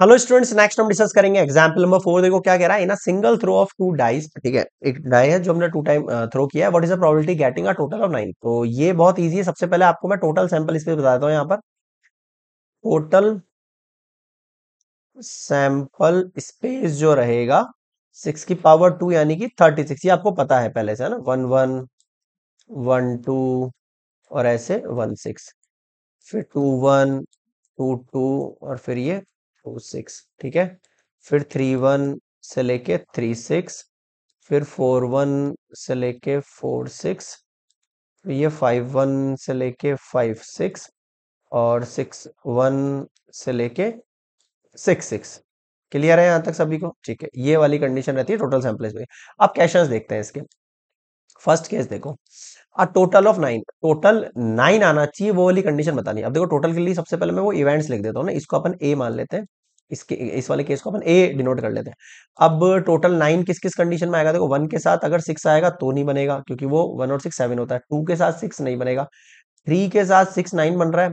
Hello students next हम discuss करेंगे example number four देखो क्या कह रहा है in a single throw of two dice ठीक है एक डाई है जो हमने टू टाइम थ्रो किया है what is the probability getting a total of nine तो ये बहुत इजी है सबसे पहले आपको मैं टोटल सैंपल इसमें बता देता हूँ यहाँ पर टोटल सैंपल स्पेस जो रहेगा सिक्स की पावर टू यानी कि थर्टी सिक्स ये आपको पता है पहले से है ना वन वन वन टू और ऐसे वन सिक्स फिर टू वन टू टू और फिर ये फोर सिक्स ठीक है फिर थ्री वन से लेके थ्री सिक्स फिर फोर वन से लेके फोर सिक्स फिर ये फाइव वन से लेके फाइव सिक्स और सिक्स वन से लेके सिक्स सिक्स क्लियर है यहां तक सभी को ठीक है ये वाली कंडीशन रहती है टोटल सैंपल में अब कैशंस देखते हैं इसके फर्स्ट केस देखो a total of nine total nine आना चाहिए वो वाली कंडीशन बतानी अब देखो टोटल के लिए सबसे पहले मैं वो इवेंट्स लिख देता हूँ ना इसको अपन ए मान लेते हैं इसके इस वाले केस को अपन ए डिनोट कर लेते हैं अब टोटल नाइन किस किस कंडीशन में आएगा देखो वन के साथ अगर सिक्स आएगा तो नहीं बनेगा क्योंकि वो वन और सिक्स सेवन होता है टू के साथ सिक्स नहीं बनेगा थ्री के साथ सिक्स नाइन बन रहा है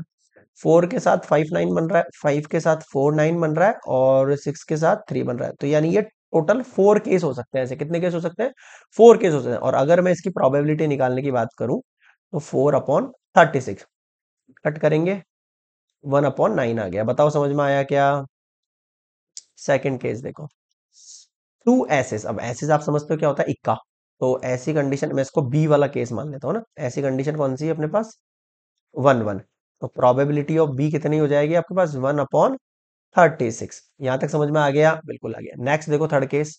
फोर के साथ फाइव नाइन बन रहा है फाइव के साथ फोर नाइन बन रहा है और सिक्स के साथ थ्री बन रहा है तो यानी ये टोटल फोर केस हो सकते हैं ऐसे कितने केस हो सकते हैं फोर केस हो सकते हैं और अगर मैं इसकी प्रोबेबिलिटी निकालने की बात करूं तो four upon thirty six cut करेंगे वन अपॉन नाइन आ गया बताओ समझ में आया क्या सेकेंड केस देखो टू एसेस अब एसेस आप समझते हो क्या होता है इक्का तो ऐसी कंडीशन मैं इसको बी वाला केस मान लेता हूँ ना ऐसी कंडीशन कौन सी है अपने पास वन वन तो प्रोबेबिलिटी ऑफ बी कितनी हो जाएगी आपके पास वन अपॉन थर्टी सिक्स यहां तक समझ में आ गया बिल्कुल आ गया नेक्स्ट देखो third case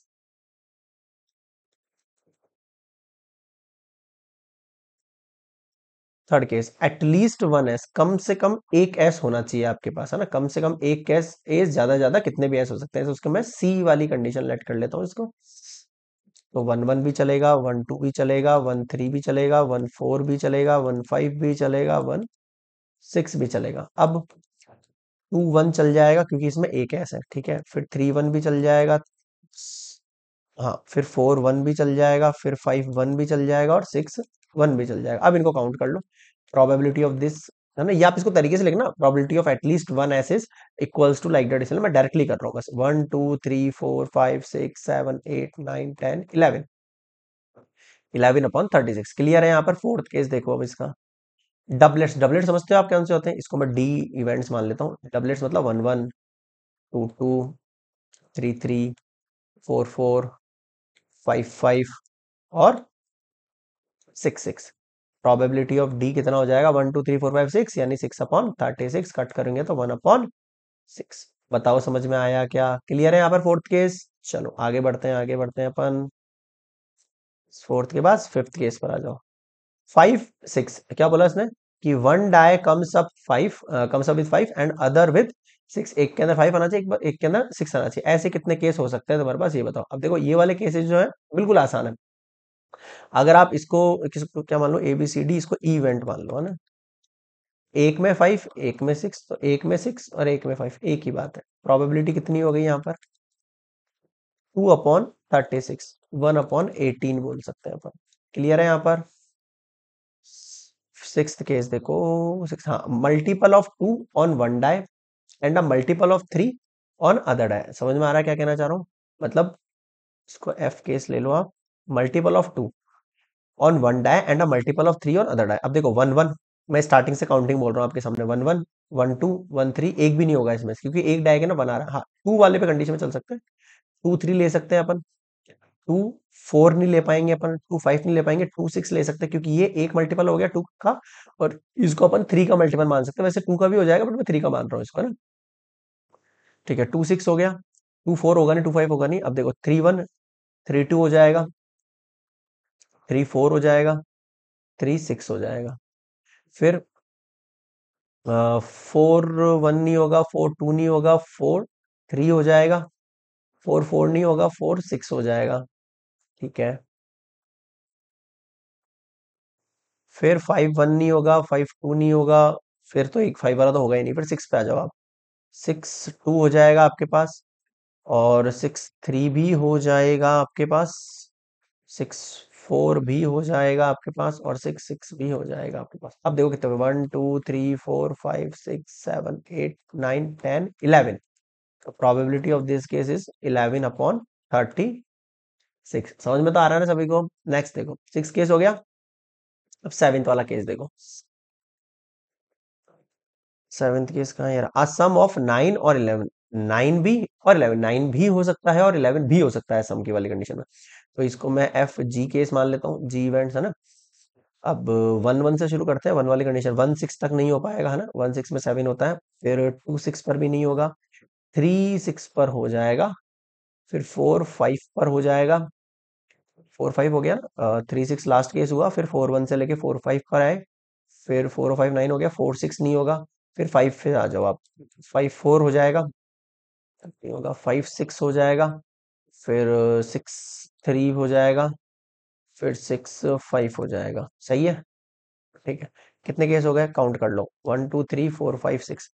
third case at least one ace कम से कम एक एस होना चाहिए आपके पास है ना कम से कम एक एस एस ज्यादा ज्यादा कितने भी एस हो सकते हैं उसके मैं सी वाली कंडीशन लेट कर लेता हूँ इसको तो वन वन भी चलेगा वन टू भी चलेगा वन थ्री भी चलेगा वन फोर भी चलेगा वन फाइव भी चलेगा वन सिक्स भी चलेगा अब टू वन चल जाएगा क्योंकि इसमें एक एस है ठीक है फिर थ्री वन भी चल जाएगा हाँ फिर फोर वन भी चल जाएगा फिर फाइव वन भी चल जाएगा और सिक्स वन भी चल जाएगा अब इनको काउंट कर लो प्रोबेबिलिटी ऑफ दिस है ना या आप इसको तरीके से लिखना probability of at least one ace is equals to like that इसलिए मैं डायरेक्टली कर रहा हूँ बस one two three four five six seven eight nine ten eleven eleven upon thirty six clear है यहाँ पर फोर्थ केस देखो अब इसका डबलेट्स डबलेट समझते हो आप कौन से होते हैं इसको मैं डी इवेंट्स मान लेता हूँ डबलेट्स मतलब one one two two three three four four five five और six six probability of D कितना हो जाएगा one two three four five six यानी six upon thirty six cut करेंगे तो वन अपॉन सिक्स बताओ समझ में आया क्या क्लियर है यहाँ पर फोर्थ केस चलो आगे बढ़ते हैं आगे बढ़ते हैं अपन फोर्थ के बाद फिफ्थ केस पर आ जाओ फाइव सिक्स क्या बोला इसने कि one die comes up five comes up with five and other with six एक के अंदर फाइव आना चाहिए एक, एक के अंदर सिक्स आना चाहिए ऐसे कितने केस हो सकते हैं तुम्हारे पास ये बताओ अब देखो ये वाले केसेस जो है बिल्कुल आसान है अगर आप इसको किसको क्या मान लो ए बी सी डी इसको इवेंट मान लो है ना एक में फाइव एक में सिक्स तो एक में सिक्स और एक में फाइव एक ही बात है प्रोबेबिलिटी कितनी हो गई यहाँ पर two upon thirty six one upon eighteen बोल सकते हैं अपन क्लियर है यहाँ पर सिक्स केस देखो सिक्स हाँ multiple of two on one die and a multiple of three on other die समझ में आ रहा है क्या कहना चाह रहा हूँ मतलब इसको एफ केस ले लो आप multiple of two on one die and a multiple of three on other die अब देखो वन वन मैं स्टार्टिंग से काउंटिंग बोल रहा हूँ आपके सामने one one one two one three एक भी नहीं होगा इसमें क्योंकि एक डाय के ना बना रहा है हाँ टू वाले पे कंडीशन में चल सकते हैं टू थ्री ले सकते हैं अपन टू फोर नहीं ले पाएंगे अपन टू फाइव नहीं ले पाएंगे टू सिक्स ले सकते हैं क्योंकि ये एक मल्टीपल हो गया टू का और इसको अपन थ्री का मल्टीपल मान सकते हैं वैसे टू का भी हो जाएगा बट मैं थ्री का मान रहा हूँ इसको ना ठीक है टू सिक्स हो गया टू फोर होगा नहीं टू फाइव होगा नहीं अब देखो थ्री वन थ्री टू हो जाएगा थ्री फोर हो जाएगा थ्री सिक्स हो जाएगा फिर फोर वन नहीं होगा फोर टू नहीं होगा फोर थ्री हो जाएगा फोर फोर नहीं होगा फोर सिक्स हो जाएगा ठीक है फिर फाइव वन नहीं होगा फाइव टू नहीं होगा फिर तो एक फाइव वाला तो होगा ही नहीं फिर सिक्स पे आ जाओ आप सिक्स टू हो जाएगा आपके पास और सिक्स थ्री भी हो जाएगा आपके पास सिक्स फोर भी हो जाएगा आपके पास और सिक्स सिक्स भी हो जाएगा आपके पास अब देखो कितने one two three four five six seven eight nine ten eleven probability of this case is eleven upon thirty six समझ में तो आ रहा है ना सभी को नेक्स्ट देखो सिक्स केस हो गया अब सेवेंथ वाला केस देखो सेवेंथ केस कहा यार सम ऑफ नाइन और इलेवन नाइन भी और इलेवन नाइन भी हो सकता है और इलेवन भी हो सकता है सम की वाली कंडीशन में तो इसको मैं एफ जी केस मान लेता हूँ जी इवेंट्स है ना अब वन वन से शुरू करते हैं वन वाली कंडीशन वन सिक्स तक नहीं हो पाएगा है ना वन सिक्स में सेवन होता है फिर टू सिक्स पर भी नहीं होगा थ्री सिक्स पर हो जाएगा फिर फोर फाइव पर हो जाएगा फोर फाइव हो गया ना थ्री सिक्स लास्ट केस हुआ फिर फोर वन से लेके फोर फाइव पर आए फिर फोर फाइव नाइन हो गया फोर सिक्स नहीं होगा फिर फाइव फिर आ जाओ आप फाइव फोर हो जाएगा ये होगा फाइव सिक्स हो जाएगा फिर सिक्स थ्री हो जाएगा फिर सिक्स फाइव हो जाएगा सही है ठीक है कितने केस हो गए काउंट कर लो one two three four five six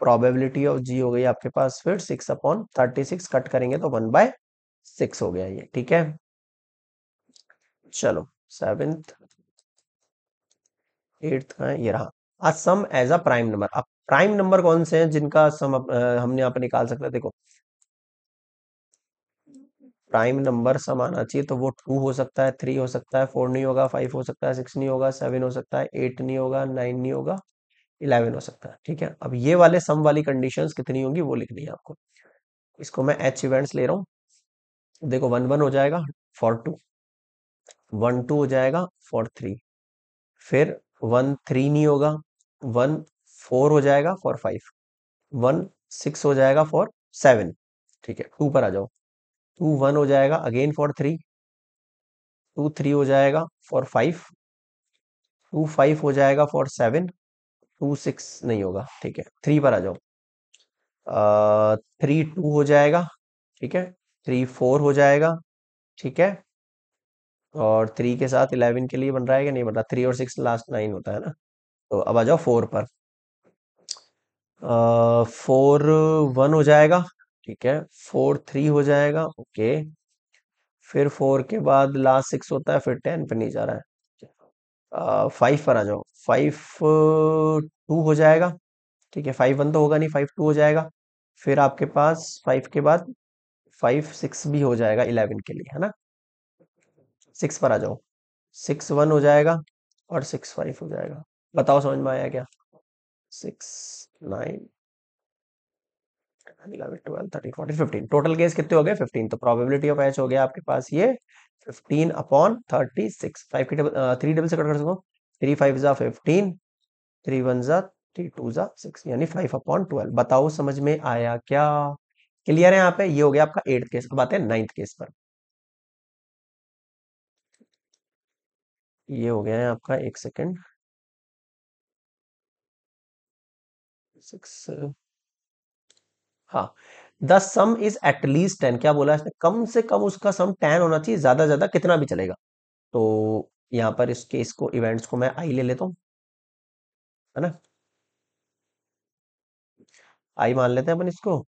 probability of G हो गई आपके पास फिर six upon thirty six cut करेंगे तो वन बाय सिक्स हो गया ये ठीक है चलो सेवेंथ एट्थ का ये रहा sum as a prime number अब प्राइम नंबर कौन से हैं जिनका सम अप, आ, हमने यहाँ पे निकाल सकते हैं देखो प्राइम नंबर सम आना चाहिए तो वो टू हो सकता है थ्री हो सकता है फोर नहीं होगा फाइव हो सकता है सिक्स नहीं होगा सेवन हो सकता है एट नहीं होगा नाइन नहीं होगा इलेवन हो सकता है ठीक है अब ये वाले सम वाली कंडीशन कितनी होंगी वो लिखनी है आपको इसको मैं एच इवेंट्स ले रहा हूँ देखो वन वन हो जाएगा फॉर टू वन टू हो जाएगा फॉर थ्री फिर वन थ्री नहीं होगा वन फोर हो जाएगा फॉर फाइव वन सिक्स हो जाएगा फॉर सेवन ठीक है टू पर आ जाओ टू वन हो जाएगा again for three two three हो जाएगा फॉर फाइव टू फाइव हो जाएगा फॉर सेवन टू सिक्स नहीं होगा ठीक है थ्री पर आ जाओ थ्री टू हो जाएगा ठीक है थ्री फोर हो जाएगा ठीक है और थ्री के साथ इलेवन के लिए बन रहा है कि नहीं बन रहा थ्री और सिक्स लास्ट नाइन होता है ना तो अब आ जाओ फोर पर फोर वन हो जाएगा ठीक है फोर थ्री हो जाएगा ओके फिर फोर के बाद लास्ट सिक्स होता है फिर टेन पे नहीं जा रहा है फाइव पर आ जाओ फाइव टू हो जाएगा ठीक है फाइव वन तो होगा नहीं फाइव टू हो जाएगा फिर आपके पास फाइव के बाद फाइव सिक्स भी हो जाएगा इलेवन के लिए है ना सिक्स पर आ जाओ सिक्स वन हो जाएगा और सिक्स फाइव हो जाएगा बताओ समझ में आया क्या six nine eleven, twelve, thirteen, fourteen, fifteen. Total case कितने हो गए Fifteen. तो probability of H हो गया आपके पास ये fifteen upon thirty six five की uh, three double से कर सको Three five ज़ा fifteen. Three one ज़ा three two ज़ा six. यानी five upon twelve. बताओ समझ में आया क्या क्लियर है यहाँ पे ये हो गया आपका एट्थ केस अब आते हैं नाइन्थ केस पर ये हो गया है आपका एक सेकेंड सिक्स uh, हाँ the sum is at least ten क्या बोला इसने कम से कम उसका सम टेन होना चाहिए ज्यादा ज्यादा कितना भी चलेगा तो यहाँ पर इसके इसको इवेंट्स को मैं आई ले लेता हूँ है ना आई मान लेते हैं अपन इसको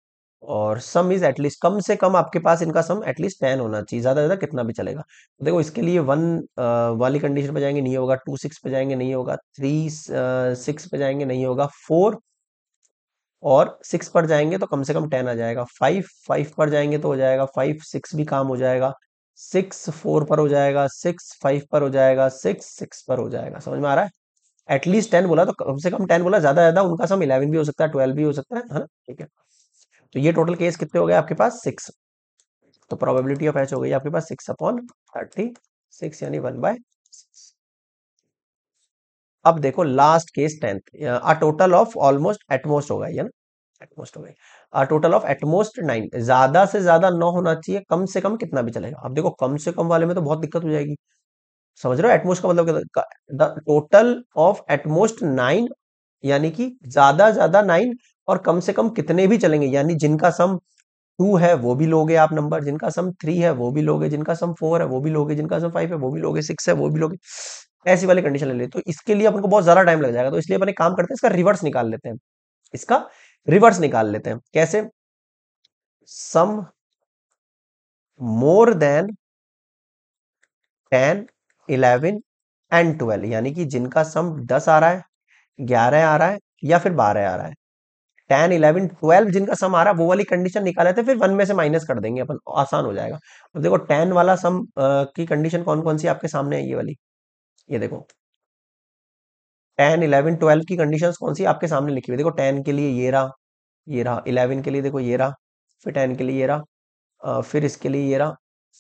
और सम इज एटलीस्ट कम से कम आपके पास इनका सम एटलीस्ट टेन होना चाहिए ज्यादा ज्यादा कितना भी चलेगा तो देखो इसके लिए वन uh, वाली कंडीशन पे जाएंगे नहीं होगा टू सिक्स पे जाएंगे नहीं होगा थ्री सिक्स uh, पे जाएंगे नहीं होगा फोर और सिक्स पर जाएंगे तो कम से कम टेन आ जाएगा फाइव फाइव पर जाएंगे तो हो जाएगा फाइव सिक्स भी काम हो जाएगा सिक्स फोर पर हो जाएगा सिक्स फाइव पर हो जाएगा सिक्स सिक्स पर हो जाएगा समझ में आ रहा है एटलीस्ट टेन बोला तो कम से कम टेन बोला ज्यादा ज्यादा उनका सम इलेवन भी हो सकता है ट्वेल्व भी हो सकता है ना ठीक है तो ये टोटल केस कितने हो गए आपके पास सिक्स तो प्रोबेबिलिटी ऑफ एच हो गई आपके पास सिक्स अपॉन थर्टी सिक्स यानी वन बाय अब देखो last case tenth a total of almost at most होगा ये ना एटमोस्ट हो गई a total of at most nine ज्यादा से ज्यादा नौ होना चाहिए कम से कम कितना भी चलेगा अब देखो कम से कम वाले में तो बहुत दिक्कत हो जाएगी समझ रहे हो एटमोस्ट का मतलब the total of at most nine यानी कि ज्यादा ज्यादा नाइन और कम से कम कितने भी चलेंगे यानी जिनका सम टू है वो भी लोगे आप नंबर जिनका सम थ्री है वो भी लोगे जिनका सम फोर है वो भी लोगे जिनका सम फाइव है वो भी लोगे सिक्स है वो भी लोगे ऐसी वाली कंडीशन ले ली तो इसके लिए अपन को बहुत ज्यादा टाइम लग जाएगा तो इसलिए अपने काम करते हैं इसका रिवर्स निकाल लेते हैं इसका रिवर्स निकाल लेते हैं कैसे sum more than ten eleven and twelve यानी कि जिनका सम दस आ रहा है ग्यारह आ रहा है या फिर बारह आ रहा है टेन इलेवन ट्वेल्व जिनका सम आ रहा है वो वाली कंडीशन निकाले थे फिर वन में से माइनस कर देंगे अपन आसान हो जाएगा अब देखो टेन वाला सम आ, की कंडीशन कौन कौन सी आपके सामने है ये वाली ये देखो टेन इलेवन ट्वेल्व की कंडीशंस कौन सी आपके सामने लिखी हुई देखो टेन के लिए ये रहा ये रहा इलेवन के लिए देखो ये रहा फिर टेन के लिए ये रहा फिर इसके लिए ये रहा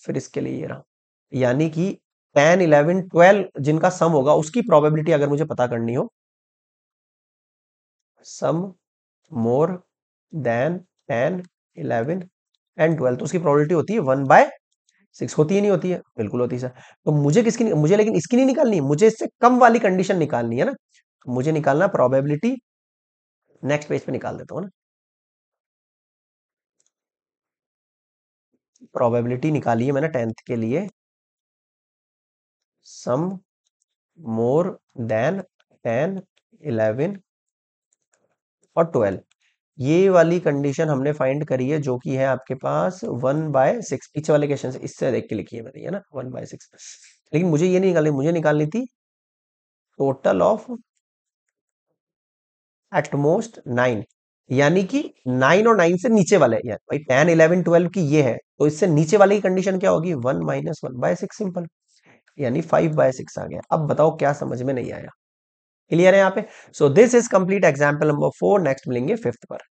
फिर इसके लिए ये रहा यानी कि टेन इलेवन ट्वेल्व जिनका सम होगा उसकी प्रोबेबिलिटी अगर मुझे पता करनी हो sum more than ten eleven and twelve तो उसकी प्रोबेबिलिटी होती है वन बाय सिक्स होती ही नहीं होती है बिल्कुल होती है तो मुझे किसकी मुझे लेकिन इसकी नहीं निकालनी है मुझे इससे कम वाली कंडीशन निकालनी है ना तो मुझे निकालना प्रोबेबिलिटी नेक्स्ट पेज पे निकाल देता हूँ ना प्रोबेबिलिटी निकाली है मैंने टेंथ के लिए sum more than ten eleven और ट्वेल्व ये वाली कंडीशन हमने फाइंड करी है जो कि है आपके पास वन बाय सिक्स पीछे वाले क्वेश्चन इससे देख के लिखी है मैंने है ना वन बाय सिक्स लेकिन मुझे ये नहीं निकालनी मुझे निकालनी थी टोटल ऑफ एटमोस्ट नाइन यानी कि नाइन और नाइन से नीचे वाले भाई टेन इलेवन ट्वेल्व की ये है तो इससे नीचे वाले की कंडीशन क्या होगी one minus one by six simple यानी फाइव बाय सिक्स आ गया अब बताओ क्या समझ में नहीं आया क्लियर है यहाँ पे so this is complete example number four next मिलेंगे फिफ्थ पर